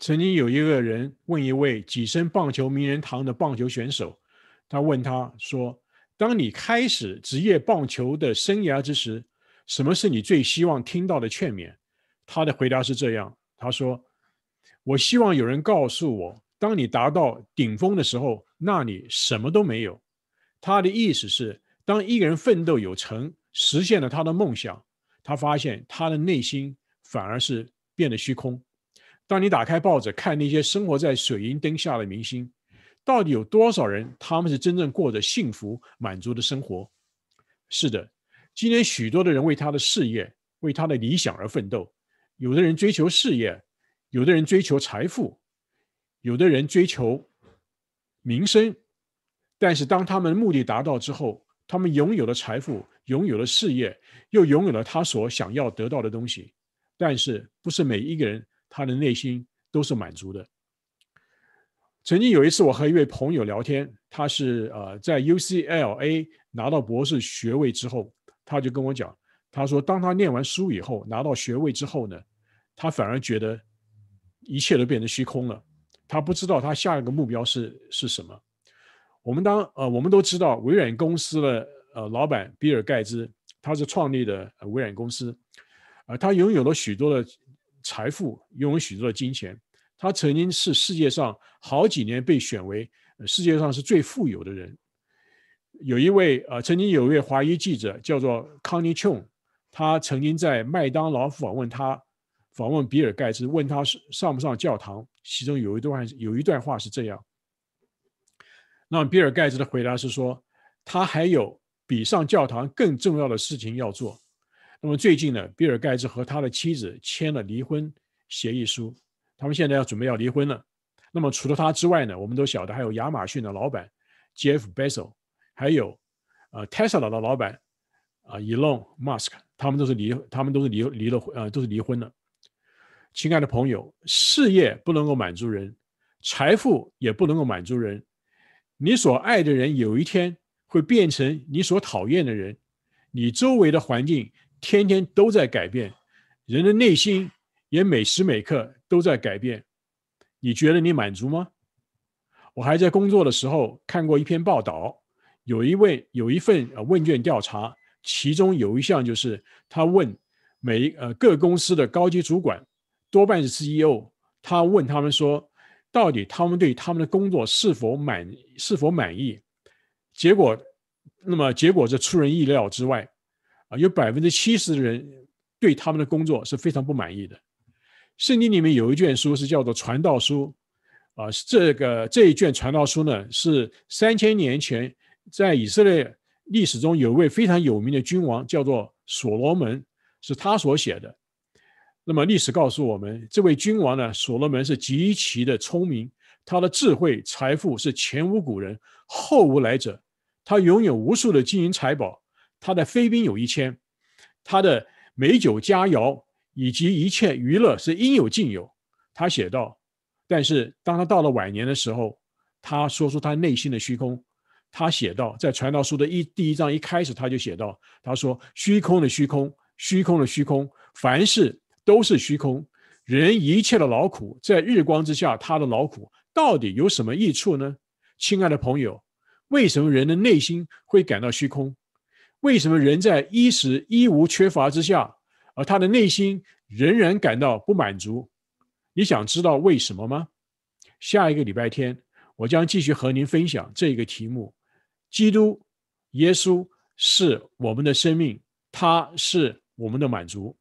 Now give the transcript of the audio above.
曾经有一个人问一位跻身棒球名人堂的棒球选手，他问他说：“当你开始职业棒球的生涯之时，什么是你最希望听到的劝勉？”他的回答是这样，他说：“我希望有人告诉我，当你达到顶峰的时候，那里什么都没有。”他的意思是，当一个人奋斗有成，实现了他的梦想，他发现他的内心反而是变得虚空。当你打开报纸看那些生活在水银灯下的明星，到底有多少人他们是真正过着幸福满足的生活？是的，今天许多的人为他的事业、为他的理想而奋斗。有的人追求事业，有的人追求财富，有的人追求名声。但是当他们的目的达到之后，他们拥有了财富，拥有了事业，又拥有了他所想要得到的东西。但是不是每一个人？他的内心都是满足的。曾经有一次，我和一位朋友聊天，他是呃在 UCLA 拿到博士学位之后，他就跟我讲，他说当他念完书以后，拿到学位之后呢，他反而觉得一切都变成虚空了。他不知道他下一个目标是是什么。我们当呃我们都知道微软公司的呃老板比尔盖茨，他是创立的微软公司，呃他拥有了许多的。财富拥有许多的金钱，他曾经是世界上好几年被选为世界上是最富有的人。有一位呃，曾经有一位华裔记者叫做康尼琼，他曾经在麦当劳访问他，访问比尔盖茨，问他是上不上教堂。其中有一段有一段话是这样，那比尔盖茨的回答是说，他还有比上教堂更重要的事情要做。那么最近呢，比尔·盖茨和他的妻子签了离婚协议书，他们现在要准备要离婚了。那么除了他之外呢，我们都晓得还有亚马逊的老板 Jeff Bezos，还有呃 Tesla 的老板啊 Elon Musk，他们都是离，他们都是离离了婚，呃，都是离婚了。亲爱的朋友，事业不能够满足人，财富也不能够满足人，你所爱的人有一天会变成你所讨厌的人，你周围的环境。天天都在改变，人的内心也每时每刻都在改变。你觉得你满足吗？我还在工作的时候看过一篇报道，有一位有一份呃问卷调查，其中有一项就是他问每呃各公司的高级主管，多半是 CEO，他问他们说，到底他们对他们的工作是否满是否满意？结果那么结果这出人意料之外。啊，有百分之七十的人对他们的工作是非常不满意的。圣经里面有一卷书是叫做《传道书》，啊，这个这一卷传道书呢，是三千年前在以色列历史中有位非常有名的君王，叫做所罗门，是他所写的。那么历史告诉我们，这位君王呢，所罗门是极其的聪明，他的智慧、财富是前无古人、后无来者，他拥有无数的金银财宝。他的飞兵有一千，他的美酒佳肴以及一切娱乐是应有尽有。他写道，但是当他到了晚年的时候，他说出他内心的虚空。他写道，在《传道书》的一第一章一开始，他就写道：“他说虚空的虚空，虚空的虚空，凡事都是虚空。人一切的劳苦，在日光之下，他的劳苦到底有什么益处呢？亲爱的朋友，为什么人的内心会感到虚空？”为什么人在衣食衣无缺乏之下，而他的内心仍然感到不满足？你想知道为什么吗？下一个礼拜天，我将继续和您分享这个题目：基督耶稣是我们的生命，他是我们的满足。